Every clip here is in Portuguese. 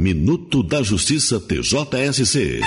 Minuto da Justiça TJSC.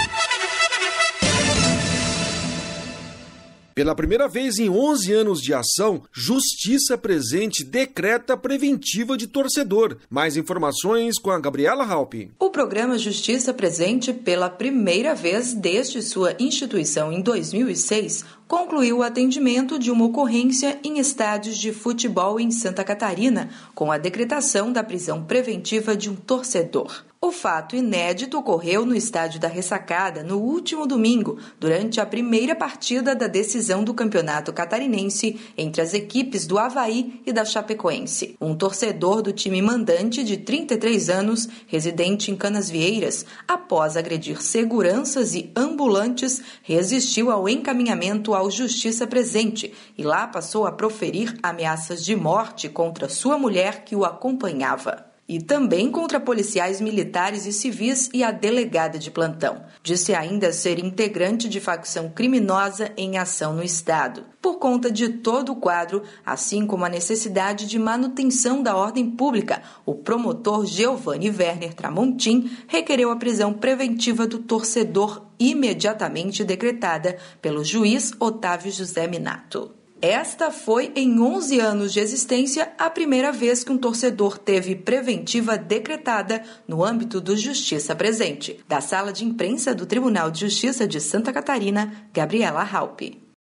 Pela primeira vez em 11 anos de ação, Justiça Presente decreta preventiva de torcedor. Mais informações com a Gabriela Halpe. O programa Justiça Presente, pela primeira vez desde sua instituição em 2006, concluiu o atendimento de uma ocorrência em estádios de futebol em Santa Catarina, com a decretação da prisão preventiva de um torcedor. O fato inédito ocorreu no estádio da Ressacada no último domingo, durante a primeira partida da decisão do Campeonato Catarinense entre as equipes do Havaí e da Chapecoense. Um torcedor do time mandante de 33 anos, residente em Canas Vieiras, após agredir seguranças e ambulantes, resistiu ao encaminhamento ao ao Justiça Presente e lá passou a proferir ameaças de morte contra sua mulher que o acompanhava e também contra policiais militares e civis e a delegada de plantão. Disse ainda ser integrante de facção criminosa em ação no Estado. Por conta de todo o quadro, assim como a necessidade de manutenção da ordem pública, o promotor Giovanni Werner Tramontin requereu a prisão preventiva do torcedor imediatamente decretada pelo juiz Otávio José Minato. Esta foi, em 11 anos de existência, a primeira vez que um torcedor teve preventiva decretada no âmbito do Justiça Presente. Da sala de imprensa do Tribunal de Justiça de Santa Catarina, Gabriela Halpe.